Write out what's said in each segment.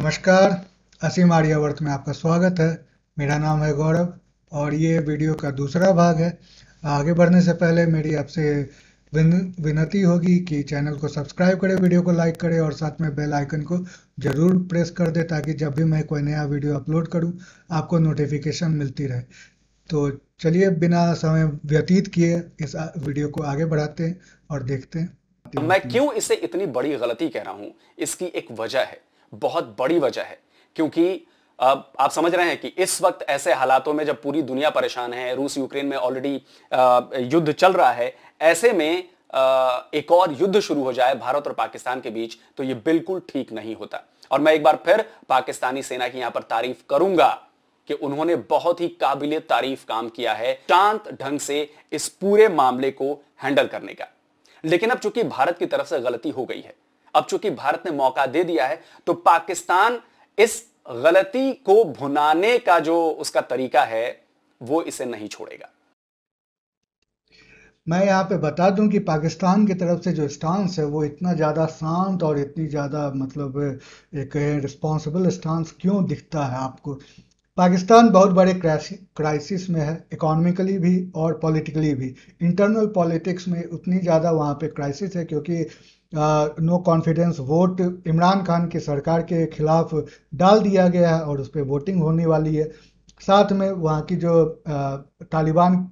नमस्कार असीम आर्यावर्त में आपका स्वागत है मेरा नाम है गौरव और ये वीडियो का दूसरा भाग है आगे बढ़ने से पहले मेरी आपसे विनती होगी कि चैनल को सब्सक्राइब करें वीडियो को लाइक करें और साथ में बेल आइकन को ज़रूर प्रेस कर दें ताकि जब भी मैं कोई नया वीडियो अपलोड करूं आपको नोटिफिकेशन मिलती रहे तो चलिए बिना समय व्यतीत किए इस वीडियो को आगे बढ़ाते हैं और देखते हैं मैं क्यों इसे इतनी बड़ी गलती कह रहा हूं इसकी एक वजह है बहुत बड़ी वजह है क्योंकि अब आप समझ रहे हैं कि इस वक्त ऐसे हालातों में जब पूरी दुनिया परेशान है रूस यूक्रेन में ऑलरेडी युद्ध चल रहा है ऐसे में एक और युद्ध शुरू हो जाए भारत और पाकिस्तान के बीच तो यह बिल्कुल ठीक नहीं होता और मैं एक बार फिर पाकिस्तानी सेना की यहां पर तारीफ करूंगा कि उन्होंने बहुत ही काबिल तारीफ काम किया है शांत ढंग से इस पूरे मामले को हैंडल करने का लेकिन अब चूंकि भारत की तरफ से गलती हो गई है अब चूंकि भारत ने मौका दे दिया है तो पाकिस्तान इस गलती को भुनाने का जो उसका तरीका है वो इसे नहीं छोड़ेगा मैं यहाँ पे बता दूं कि पाकिस्तान की तरफ से जो स्टांस है वो इतना ज़्यादा शांत और इतनी ज़्यादा मतलब एक रिस्पॉन्सिबल स्टांस क्यों दिखता है आपको पाकिस्तान बहुत बड़े क्राइसिस में है इकोनॉमिकली भी और पॉलिटिकली भी इंटरनल पॉलिटिक्स में उतनी ज़्यादा वहाँ पे क्राइसिस है क्योंकि no confidence vote Imran Khan की सरकार के खिलाफ डाल दिया गया है और उस पर वोटिंग होने वाली है साथ में वहाँ की जो तालिबान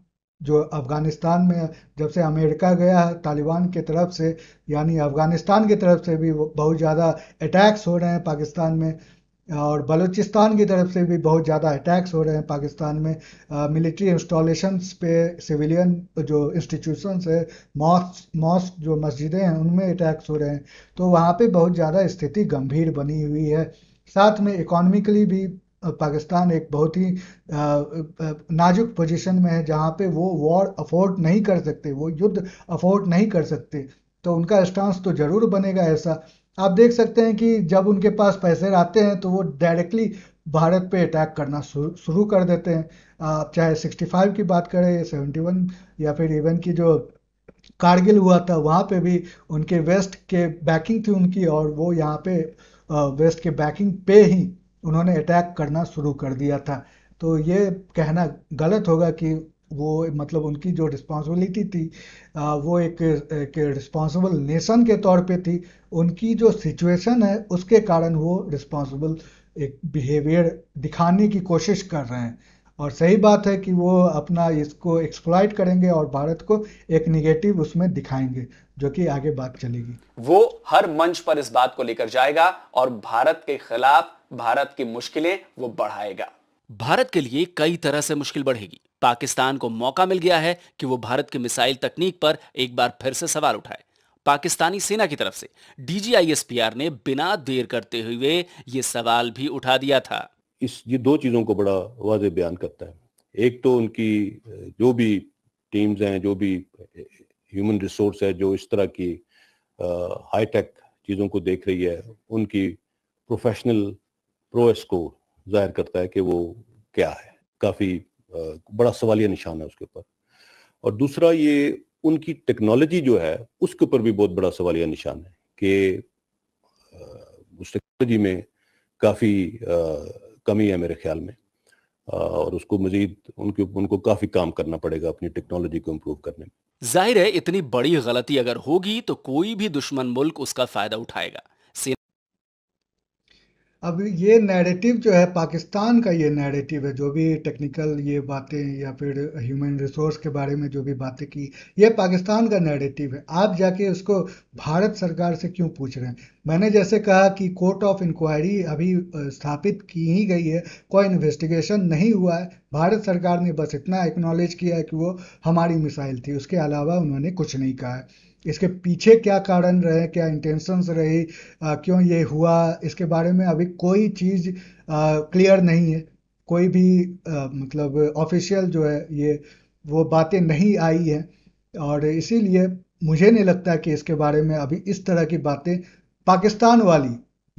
जो अफ़गानिस्तान में जब से अमेरिका गया है तालिबान के तरफ से यानी अफ़गानिस्तान की तरफ से भी बहुत ज़्यादा अटैक्स हो रहे हैं पाकिस्तान में और बलूचिस्तान की तरफ से भी बहुत ज़्यादा अटैक्स हो रहे हैं पाकिस्तान में मिलिट्री इंस्टॉलेशंस पे सिविलियन जो इंस्टीट्यूशंस है मॉस मॉस्क जो मस्जिदें हैं उनमें अटैक्स हो रहे हैं तो वहाँ पे बहुत ज़्यादा स्थिति गंभीर बनी हुई है साथ में इकोनॉमिकली भी पाकिस्तान एक बहुत ही नाजुक पोजीशन में है जहाँ पे वो वॉर अफोर्ड नहीं कर सकते वो युद्ध अफोर्ड नहीं कर सकते तो उनका स्टांस तो ज़रूर बनेगा ऐसा आप देख सकते हैं कि जब उनके पास पैसे आते हैं तो वो डायरेक्टली भारत पे अटैक करना शुरू कर देते हैं आप चाहे 65 की बात करें 71 या फिर इवन की जो कारगिल हुआ था वहाँ पे भी उनके वेस्ट के बैकिंग थी उनकी और वो यहाँ पे वेस्ट के बैकिंग पे ही उन्होंने अटैक करना शुरू कर दिया था तो ये कहना गलत होगा कि वो मतलब उनकी जो रिस्पॉन्सिबिलिटी थी वो एक, एक रिस्पॉन्सिबल नेशन के तौर पे थी उनकी जो सिचुएशन है उसके कारण वो रिस्पॉन्सिबल एक बिहेवियर दिखाने की कोशिश कर रहे हैं और सही बात है कि वो अपना इसको एक्सप्लॉयट करेंगे और भारत को एक निगेटिव उसमें दिखाएंगे जो कि आगे बात चलेगी वो हर मंच पर इस बात को लेकर जाएगा और भारत के खिलाफ भारत की मुश्किलें वो बढ़ाएगा भारत के लिए कई तरह से मुश्किल बढ़ेगी पाकिस्तान को मौका मिल गया है कि वो भारत की मिसाइल तकनीक पर एक बार फिर से सवाल उठाए पाकिस्तानी सेना की तरफ से डीजीआईएसपीआर ने बिना देर करते हुए ये सवाल भी उठा दिया था इस ये दो चीजों को बड़ा वाज बयान करता है एक तो उनकी जो भी टीम्स हैं जो भी ह्यूमन रिसोर्स है जो इस तरह की हाईटेक चीज़ों को देख रही है उनकी प्रोफेशनल प्रोएस को जाहिर करता है कि वो क्या है काफ़ी बड़ा सवालिया निशान है उसके ऊपर और दूसरा ये उनकी टेक्नोलॉजी जो है उसके ऊपर भी बहुत बड़ा सवालिया निशान है कि उस टेक्नोलॉजी में काफ़ी कमी है मेरे ख्याल में और उसको मजीद उनके उनको काफ़ी काम करना पड़ेगा अपनी टेक्नोलॉजी को इम्प्रूव करने में जाहिर है इतनी बड़ी गलती अगर होगी तो कोई भी दुश्मन मुल्क उसका फ़ायदा उठाएगा अब ये नैरेटिव जो है पाकिस्तान का ये नैरेटिव है जो भी टेक्निकल ये बातें या फिर ह्यूमन रिसोर्स के बारे में जो भी बातें की ये पाकिस्तान का नैरेटिव है आप जाके उसको भारत सरकार से क्यों पूछ रहे हैं मैंने जैसे कहा कि कोर्ट ऑफ इंक्वायरी अभी स्थापित की ही गई है कोई इन्वेस्टिगेशन नहीं हुआ है भारत सरकार ने बस इतना एक्नॉलेज किया है कि वो हमारी मिसाइल थी उसके अलावा उन्होंने कुछ नहीं कहा है इसके पीछे क्या कारण रहे क्या इंटेंशंस रही आ, क्यों ये हुआ इसके बारे में अभी कोई चीज़ क्लियर नहीं है कोई भी आ, मतलब ऑफिशियल जो है ये वो बातें नहीं आई हैं और इसीलिए मुझे नहीं लगता कि इसके बारे में अभी इस तरह की बातें पाकिस्तान वाली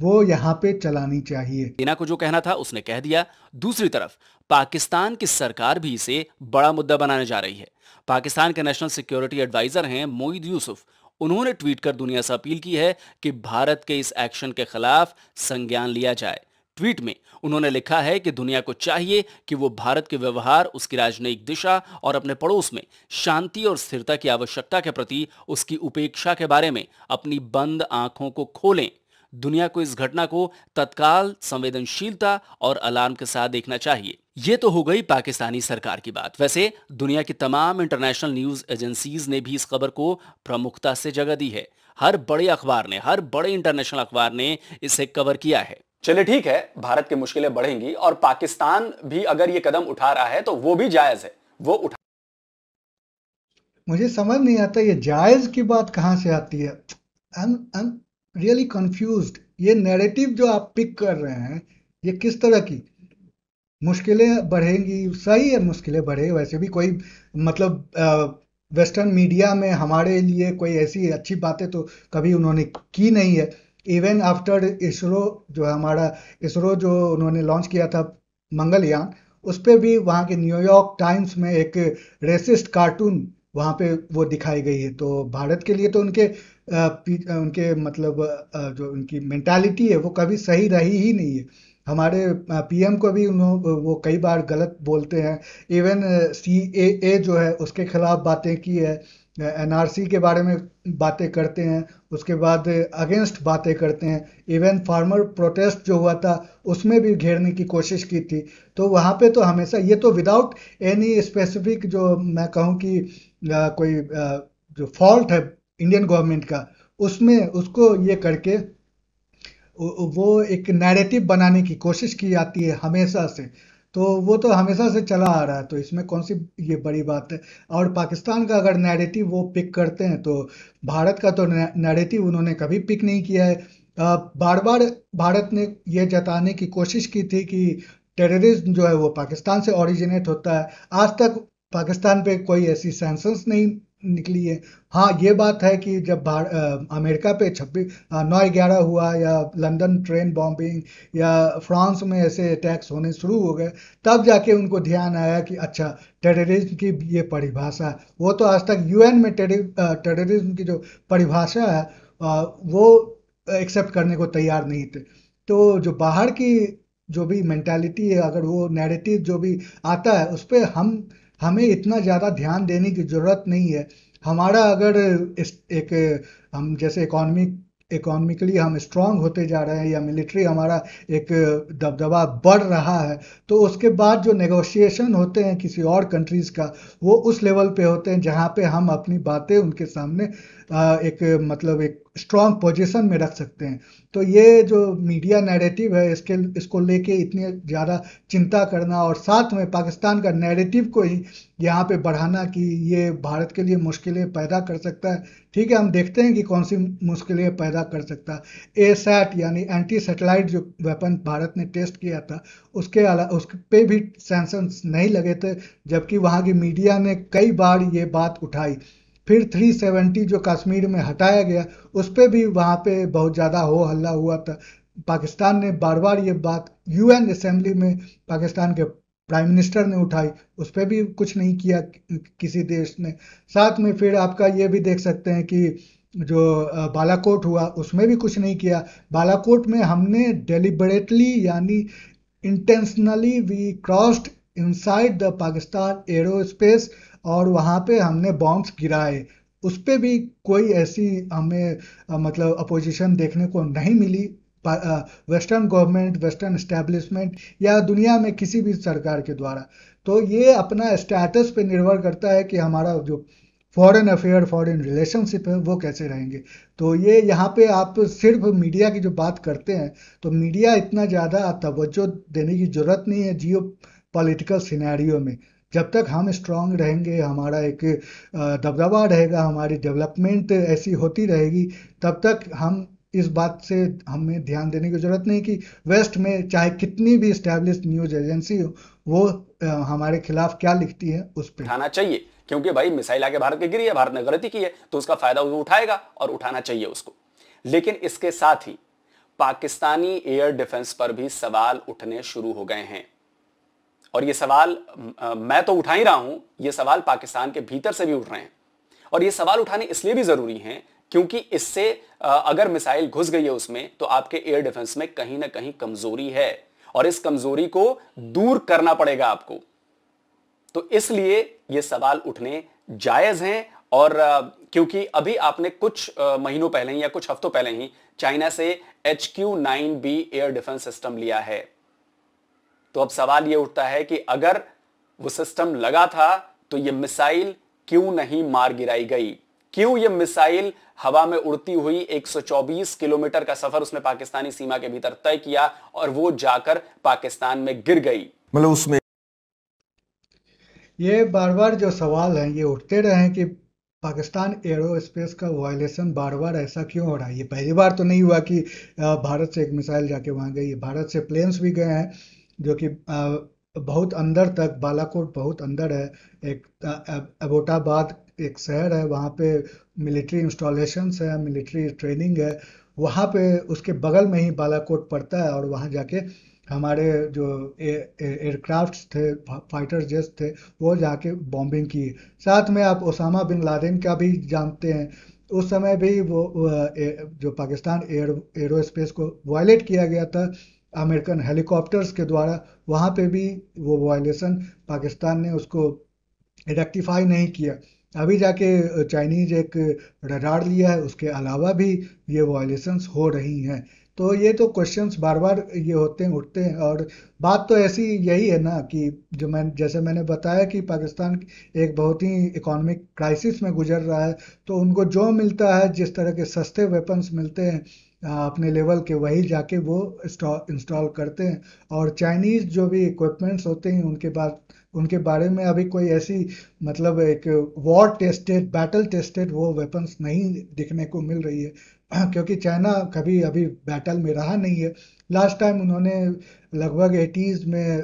वो यहाँ पे चलानी चाहिए सेना को जो कहना था उसने कह दिया दूसरी तरफ पाकिस्तान की सरकार भी इसे बड़ा मुद्दा बनाने जा रही है पाकिस्तान के नेशनल सिक्योरिटी एडवाइजर हैं मोईद यूसुफ उन्होंने ट्वीट कर दुनिया से अपील की है कि भारत के इस एक्शन के खिलाफ संज्ञान लिया जाए ट्वीट में उन्होंने लिखा है कि दुनिया को चाहिए कि वो भारत के व्यवहार उसकी राजनयिक दिशा और अपने पड़ोस में शांति और स्थिरता की आवश्यकता के प्रति उसकी उपेक्षा के बारे में अपनी बंद आंखों को खोलें दुनिया को इस घटना को तत्काल संवेदनशीलता और अलार्म के साथ देखना चाहिए ये तो हो गई पाकिस्तानी सरकार की बात वैसे दुनिया की तमाम इंटरनेशनल न्यूज एजेंसीज ने भी इस खबर को प्रमुखता से जगह दी है हर बड़े अखबार ने हर बड़े इंटरनेशनल अखबार ने इसे कवर किया है चलिए ठीक है भारत की मुश्किलें बढ़ेंगी और पाकिस्तान भी अगर ये कदम उठा रहा है तो वो भी जायज है वो उठा मुझे समझ नहीं आता ये जायज की बात कहां से आती है I'm, I'm really confused. ये नैरेटिव जो आप पिक कर रहे हैं ये किस तरह की मुश्किलें बढ़ेंगी सही है मुश्किलें बढ़े वैसे भी कोई मतलब वेस्टर्न मीडिया में हमारे लिए कोई ऐसी अच्छी बातें तो कभी उन्होंने की नहीं है इवन आफ्टर इसरो जो है हमारा इसरो जो उन्होंने लॉन्च किया था मंगलयान उस पर भी वहाँ के न्यूयॉर्क टाइम्स में एक रेसिस्ट कार्टून वहाँ पे वो दिखाई गई है तो भारत के लिए तो उनके आ, उनके मतलब आ, जो उनकी मेंटालिटी है वो कभी सही रही ही नहीं है हमारे पीएम को भी उन्हों वो कई बार गलत बोलते हैं इवन सी ए जो है उसके खिलाफ बातें की है एनआरसी के बारे में बातें करते हैं उसके बाद अगेंस्ट बातें करते हैं इवन फार्मर प्रोटेस्ट जो हुआ था उसमें भी घेरने की कोशिश की थी तो वहाँ पे तो हमेशा ये तो विदाउट एनी स्पेसिफिक जो मैं कहूँ कि कोई आ, जो फॉल्ट है इंडियन गवर्नमेंट का उसमें उसको ये करके वो एक नैरेटिव बनाने की कोशिश की जाती है हमेशा से तो वो तो हमेशा से चला आ रहा है तो इसमें कौन सी ये बड़ी बात है और पाकिस्तान का अगर नैरेटिव वो पिक करते हैं तो भारत का तो नैरेटिव उन्होंने कभी पिक नहीं किया है बार बार भारत ने यह जताने की कोशिश की थी कि टेररिज्म जो है वो पाकिस्तान से ओरिजिनेट होता है आज तक पाकिस्तान पे कोई ऐसी सेंसेंस नहीं निकली है हाँ ये बात है कि जब आ, अमेरिका पे छब्बीस नौ ग्यारह हुआ या लंदन ट्रेन बॉम्बिंग या फ्रांस में ऐसे अटैक्स होने शुरू हो गए तब जाके उनको ध्यान आया कि अच्छा टेररिज्म की ये परिभाषा वो तो आज तक यूएन में टेररिज्म की जो परिभाषा है आ, वो एक्सेप्ट करने को तैयार नहीं थे तो जो बाहर की जो भी मेंटालिटी है अगर वो नैरेटिव जो भी आता है उस पर हम हमें इतना ज़्यादा ध्यान देने की ज़रूरत नहीं है हमारा अगर इस एक हम जैसे इकोनॉमिक इकोनॉमिकली हम स्ट्रांग होते जा रहे हैं या मिलिट्री हमारा एक दबदबा बढ़ रहा है तो उसके बाद जो नेगोशिएशन होते हैं किसी और कंट्रीज़ का वो उस लेवल पे होते हैं जहाँ पे हम अपनी बातें उनके सामने एक मतलब एक स्ट्रांग पोजीशन में रख सकते हैं तो ये जो मीडिया नैरेटिव है इसके इसको लेके इतनी ज़्यादा चिंता करना और साथ में पाकिस्तान का नैरेटिव को ही यहाँ पे बढ़ाना कि ये भारत के लिए मुश्किलें पैदा कर सकता है ठीक है हम देखते हैं कि कौन सी मुश्किलें पैदा कर सकता ए सैट यानी एंटी सेटेलाइट जो वेपन भारत ने टेस्ट किया था उसके अला उस पर भी सेंसन नहीं लगे थे जबकि वहाँ की मीडिया ने कई बार ये बात उठाई फिर 370 जो कश्मीर में हटाया गया उस पर भी वहाँ पे बहुत ज़्यादा हो हल्ला हुआ था पाकिस्तान ने बार बार ये बात यूएन असेंबली में पाकिस्तान के प्राइम मिनिस्टर ने उठाई उस पर भी कुछ नहीं किया किसी देश ने साथ में फिर आपका ये भी देख सकते हैं कि जो बालाकोट हुआ उसमें भी कुछ नहीं किया बालाकोट में हमने डेलिबरेटली यानी intentionally we crossed inside the Pakistan aerospace और वहाँ पे हमने बॉम्ब्स गिराए उस पर भी कोई ऐसी हमें मतलब अपोजिशन देखने को नहीं मिली वेस्टर्न गवर्नमेंट वेस्टर्न इस्टेब्लिशमेंट या दुनिया में किसी भी सरकार के द्वारा तो ये अपना स्टेटस पे निर्भर करता है कि हमारा जो फॉरेन अफेयर फॉरेन रिलेशनशिप है वो कैसे रहेंगे तो ये यहाँ पे आप सिर्फ मीडिया की जो बात करते हैं तो मीडिया इतना ज़्यादा तवज्जो देने की ज़रूरत नहीं है जियो पॉलिटिकल सिनेरियो में जब तक हम स्ट्रांग रहेंगे हमारा एक दबदबा रहेगा हमारी डेवलपमेंट ऐसी होती रहेगी तब तक हम इस बात से हमें ध्यान देने की जरूरत नहीं कि वेस्ट में चाहे कितनी भी स्टैब्लिश न्यूज एजेंसी हो वो हमारे खिलाफ क्या लिखती है उस पर उठाना चाहिए क्योंकि भाई मिसाइल आके भारत के गिरी है भारत ने गलती की है तो उसका फायदा वो उठाएगा और उठाना चाहिए उसको लेकिन इसके साथ ही पाकिस्तानी एयर डिफेंस पर भी सवाल उठने शुरू हो गए हैं और ये सवाल मैं तो उठा ही रहा हूं ये सवाल पाकिस्तान के भीतर से भी उठ रहे हैं और ये सवाल उठाने इसलिए भी जरूरी हैं क्योंकि इससे अगर मिसाइल घुस गई है उसमें तो आपके एयर डिफेंस में कहीं ना कहीं कमजोरी है और इस कमजोरी को दूर करना पड़ेगा आपको तो इसलिए ये सवाल उठने जायज हैं और क्योंकि अभी आपने कुछ महीनों पहले ही या कुछ हफ्तों पहले ही चाइना से H Q nine B air defence system लिया है तो अब सवाल यह उठता है कि अगर वो सिस्टम लगा था तो यह मिसाइल क्यों नहीं मार गिराई गई क्यों यह मिसाइल हवा में उड़ती हुई 124 किलोमीटर का सफर उसने पाकिस्तानी सीमा के भीतर तय किया और वो जाकर पाकिस्तान में गिर गई मतलब उसमें ये बार बार जो सवाल हैं ये उठते रहे कि पाकिस्तान एरो स्पेस का वायलेशन बार बार ऐसा क्यों हो रहा है ये पहली बार तो नहीं हुआ कि भारत से एक मिसाइल जाके वहाँ गई भारत से प्लेन्स भी गए हैं जो कि बहुत अंदर तक बालाकोट बहुत अंदर है एक अबोटाबाद एक शहर है वहाँ पे मिलिट्री इंस्टॉलेशंस है मिलिट्री ट्रेनिंग है वहाँ पे उसके बगल में ही बालाकोट पड़ता है और वहाँ जाके हमारे जो एयरक्राफ्ट थे फाइटर जेट्स थे वो जाके बॉम्बिंग की साथ में आप ओसामा बिन लादेन का भी जानते हैं उस समय भी वो जो पाकिस्तान एयर एरो स्पेस को वायलेट किया गया था अमेरिकन हेलीकॉप्टर्स के द्वारा वहाँ पे भी वो वायलेशन पाकिस्तान ने उसको रेक्टिफाई नहीं किया अभी जाके चाइनीज एक रडार लिया है उसके अलावा भी ये वायलेशंस हो रही हैं तो ये तो क्वेश्चंस बार बार ये होते हैं उठते हैं और बात तो ऐसी यही है ना कि जो मैं जैसे मैंने बताया कि पाकिस्तान एक बहुत ही इकोनॉमिक क्राइसिस में गुजर रहा है तो उनको जो मिलता है जिस तरह के सस्ते वेपन्स मिलते हैं अपने लेवल के वही जाके वो इंस्टॉल करते हैं और चाइनीज़ जो भी इक्विपमेंट्स होते हैं उनके बाद उनके बारे में अभी कोई ऐसी मतलब एक वॉर टेस्टेड बैटल टेस्टेड वो वेपन्स नहीं दिखने को मिल रही है क्योंकि चाइना कभी अभी बैटल में रहा नहीं है लास्ट टाइम उन्होंने लगभग एटीज़ में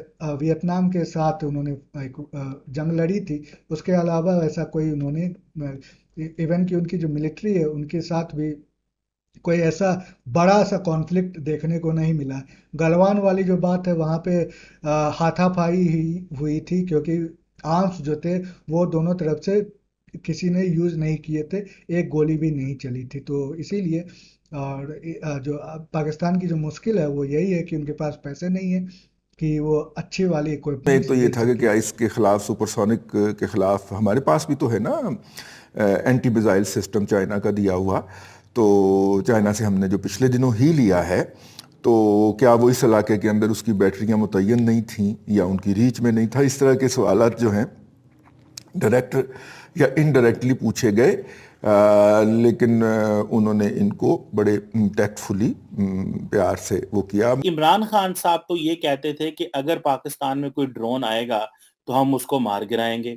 वियतनाम के साथ उन्होंने एक जंग लड़ी थी उसके अलावा ऐसा कोई उन्होंने इवन e-, कि उनकी जो मिलिट्री है उनके साथ भी कोई ऐसा बड़ा सा कॉन्फ्लिक्ट देखने को नहीं मिला गलवान वाली जो बात है वहाँ पे हाथापाई ही हुई थी क्योंकि आर्म्स जो थे वो दोनों तरफ से किसी ने यूज़ नहीं किए थे एक गोली भी नहीं चली थी तो इसीलिए और जो पाकिस्तान की जो मुश्किल है वो यही है कि उनके पास पैसे नहीं है कि वो अच्छे वाले कोई तो ये था कि आइस के खिलाफ सुपरसोनिक के खिलाफ हमारे पास भी तो है ना एंटी मिज़ाइल सिस्टम चाइना का दिया हुआ तो चाइना से हमने जो पिछले दिनों ही लिया है तो क्या वो इस इलाके के अंदर उसकी बैटरियाँ मुतन नहीं थीं या उनकी रीच में नहीं था इस तरह के सवाल जो हैं डायरेक्ट या इनडायरेक्टली पूछे गए आ, लेकिन उन्होंने इनको बड़े टैक्टफुली प्यार से वो किया इमरान खान साहब तो ये कहते थे कि अगर पाकिस्तान में कोई ड्रोन आएगा तो हम उसको मार गिराएंगे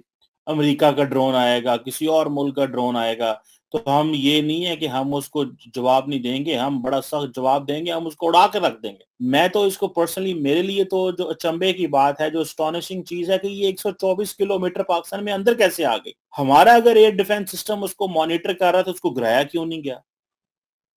अमेरिका का ड्रोन आएगा किसी और मुल्क का ड्रोन आएगा तो हम ये नहीं है कि हम उसको जवाब नहीं देंगे हम बड़ा सख्त जवाब देंगे हम उसको उड़ा के रख देंगे मैं तो इसको पर्सनली मेरे लिए तो जो अचंबे की बात है जो स्टोनिशिंग चीज है कि ये 124 किलोमीटर पाकिस्तान में अंदर कैसे आ गई हमारा अगर एयर डिफेंस सिस्टम उसको मॉनिटर कर रहा था तो उसको ग्राया क्यों नहीं गया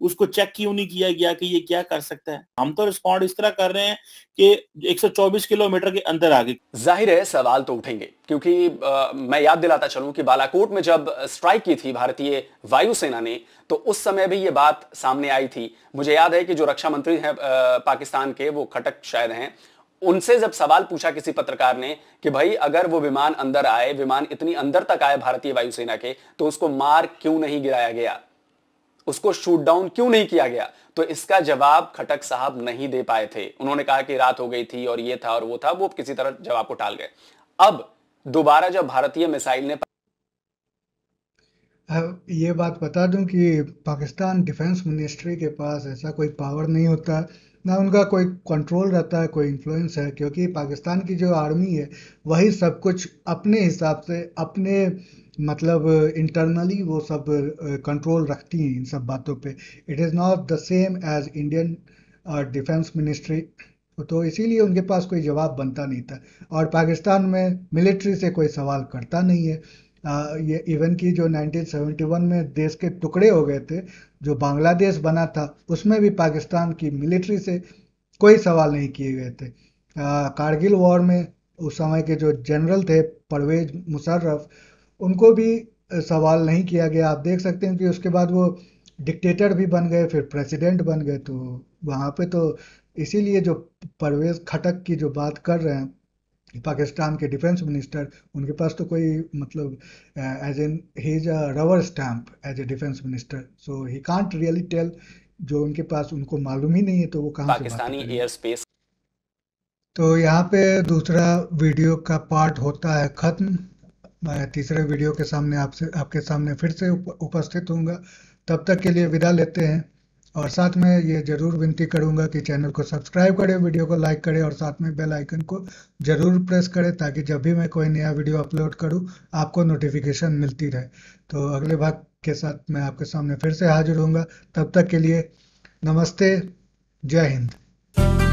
उसको चेक क्यों नहीं किया गया कि ये क्या कर सकता है हम तो रिस्पॉन्ड इस तरह कर रहे हैं कि 124 किलोमीटर के अंदर आगे जाहिर है सवाल तो उठेंगे क्योंकि आ, मैं याद दिलाता चलूं कि बालाकोट में जब स्ट्राइक की थी भारतीय वायुसेना ने तो उस समय भी ये बात सामने आई थी मुझे याद है कि जो रक्षा मंत्री हैं पाकिस्तान के वो खटक शायद हैं उनसे जब सवाल पूछा किसी पत्रकार ने कि भाई अगर वो विमान अंदर आए विमान इतनी अंदर तक आए भारतीय वायुसेना के तो उसको मार क्यों नहीं गिराया गया उसको शूट डाउन क्यों नहीं किया गया तो इसका जवाब खटक साहब नहीं दे पाए थे उन्होंने कहा कि रात हो गई थी और ये था और वो था वो किसी तरह जवाब को टाल गए अब दोबारा जब भारतीय मिसाइल ने ये बात बता दूं कि पाकिस्तान डिफेंस मिनिस्ट्री के पास ऐसा कोई पावर नहीं होता ना उनका कोई कंट्रोल रहता है कोई इन्फ्लुएंस है क्योंकि पाकिस्तान की जो आर्मी है वही सब कुछ अपने हिसाब से अपने मतलब इंटरनली वो सब कंट्रोल रखती हैं इन सब बातों पे it is not the same as Indian defence ministry तो इसीलिए उनके पास कोई जवाब बनता नहीं था और पाकिस्तान में मिलिट्री से कोई सवाल करता नहीं है आ, ये इवन की जो 1971 में देश के टुकड़े हो गए थे जो बांग्लादेश बना था उसमें भी पाकिस्तान की मिलिट्री से कोई सवाल नहीं किए गए थे कारगिल वॉर में उस समय के जो जनरल थे परवेज मुशर्रफ उनको भी सवाल नहीं किया गया आप देख सकते हैं कि उसके बाद वो डिक्टेटर भी बन गए फिर प्रेसिडेंट बन गए तो वहाँ पे तो इसीलिए जो परवेज खटक की जो बात कर रहे हैं पाकिस्तान के डिफेंस मिनिस्टर उनके पास तो कोई मतलब as an he's a rubber stamp as a defence minister so he can't really tell जो उनके पास उनको मालूम ही नहीं है तो वो कहाँ पाकिस्तानी एयर स्पेस तो यहाँ पे दूसरा वीडियो का पार्ट होता है खत्म तीसरे वीडियो के सामने आपसे आपके सामने फिर से उप, उपस्थित होंगे तब तक के लिए विदा लेते हैं और साथ में ये जरूर विनती करूंगा कि चैनल को सब्सक्राइब करें वीडियो को लाइक करें और साथ में बेल आइकन को जरूर प्रेस करें ताकि जब भी मैं कोई नया वीडियो अपलोड करूं आपको नोटिफिकेशन मिलती रहे तो अगले भाग के साथ मैं आपके सामने फिर से हाजिर होऊंगा तब तक के लिए नमस्ते जय हिंद